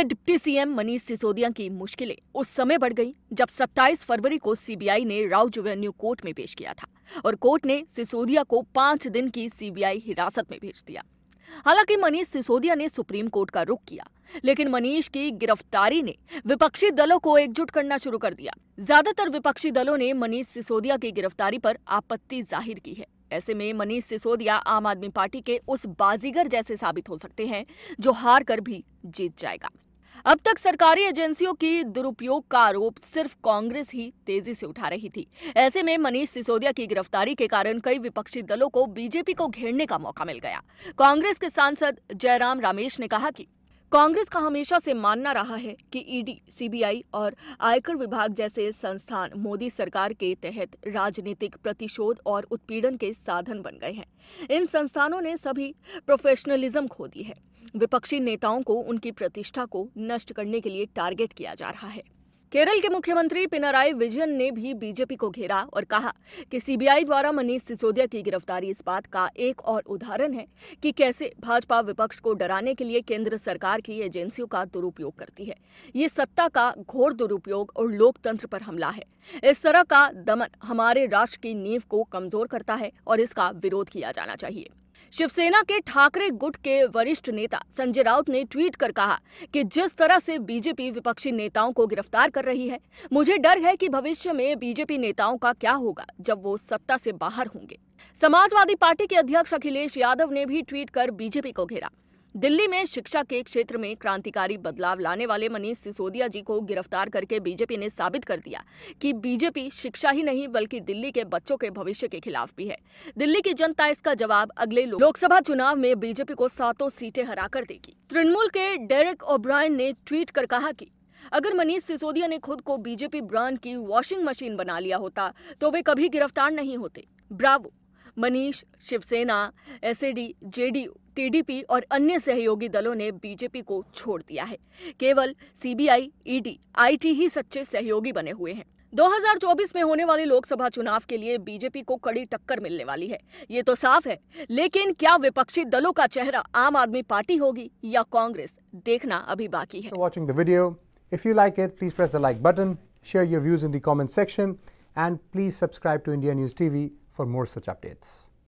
के deputy CM Manish Sisodia की मुश्किलें उस समय बढ़ गई जब 27 फरवरी को सीबीआई ने राव जुवेन्यू कोर्ट में पेश किया था और कोर्ट ने सिसोदिया को पांच दिन की सीबीआई हिरासत में भेज दिया हालांकि मनीष सिसोदिया ने सुप्रीम कोर्ट का रुख किया लेकिन मनीष की गिरफ्तारी ने विपक्षी दलों को एकजुट करना शुरू कर दिया ज्यादातर विपक्षी दलों ने मनीष सिसोदिया की गिरफ्तारी पर आपत्ति जाहिर की है ऐसे में मनीष सिसोदिया आम आदमी पार्टी के उस बाजीगर जैसे साबित हो सकते हैं जो हार कर भी जीत जाएगा अब तक सरकारी एजेंसियों की दुरुपयोग का आरोप सिर्फ कांग्रेस ही तेजी से उठा रही थी ऐसे में मनीष सिसोदिया की गिरफ्तारी के कारण कई विपक्षी दलों को बीजेपी को घेरने का मौका मिल गया कांग्रेस के सांसद जयराम रमेश ने कहा कि कांग्रेस का हमेशा से मानना रहा है कि ईडी सीबीआई और आयकर विभाग जैसे संस्थान मोदी सरकार के तहत राजनीतिक प्रतिशोध और उत्पीड़न के साधन बन गए हैं इन संस्थानों ने सभी प्रोफेशनलिज्म खो दी है विपक्षी नेताओं को उनकी प्रतिष्ठा को नष्ट करने के लिए टारगेट किया जा रहा है केरल के मुख्यमंत्री पिनाराई विजयन ने भी बीजेपी को घेरा और कहा कि सीबीआई द्वारा मनीष सिसोदिया की गिरफ्तारी इस बात का एक और उदाहरण है कि कैसे भाजपा विपक्ष को डराने के लिए केंद्र सरकार की एजेंसियों का दुरुपयोग करती है ये सत्ता का घोर दुरुपयोग और लोकतंत्र पर हमला है इस तरह का दमन हमारे राष्ट्र की नींव को कमजोर करता है और इसका विरोध किया जाना चाहिए शिवसेना के ठाकरे गुट के वरिष्ठ नेता संजय राउत ने ट्वीट कर कहा कि जिस तरह से बीजेपी विपक्षी नेताओं को गिरफ्तार कर रही है मुझे डर है कि भविष्य में बीजेपी नेताओं का क्या होगा जब वो सत्ता से बाहर होंगे समाजवादी पार्टी के अध्यक्ष अखिलेश यादव ने भी ट्वीट कर बीजेपी को घेरा दिल्ली में शिक्षा के क्षेत्र में क्रांतिकारी बदलाव लाने वाले मनीष सिसोदिया जी को गिरफ्तार करके बीजेपी ने साबित कर दिया कि बीजेपी शिक्षा ही नहीं बल्कि दिल्ली के बच्चों के भविष्य के खिलाफ भी है दिल्ली की जनता इसका जवाब अगले लोकसभा चुनाव में बीजेपी को सातों सीटें हरा कर देगी तृणमूल के डेरेक ओब्रायन ने ट्वीट कर कहा की अगर मनीष सिसोदिया ने खुद को बीजेपी ब्रांड की वॉशिंग मशीन बना लिया होता तो वे कभी गिरफ्तार नहीं होते bravo Manish Shiv Sena SAD JDU TDP और अन्य सहयोगी दलों ने बीजेपी को छोड़ दिया है केवल सीबीआई ईडी आईटी ही सच्चे सहयोगी बने हुए हैं 2024 में होने वाले लोकसभा चुनाव के लिए बीजेपी को कड़ी टक्कर मिलने वाली है ये तो साफ है लेकिन क्या विपक्षी दलों का चेहरा आम आदमी पार्टी होगी या कांग्रेस देखना अभी बाकी है watching the video if you like it please press the like button share your views in the comment section and please subscribe to India News TV for more such updates.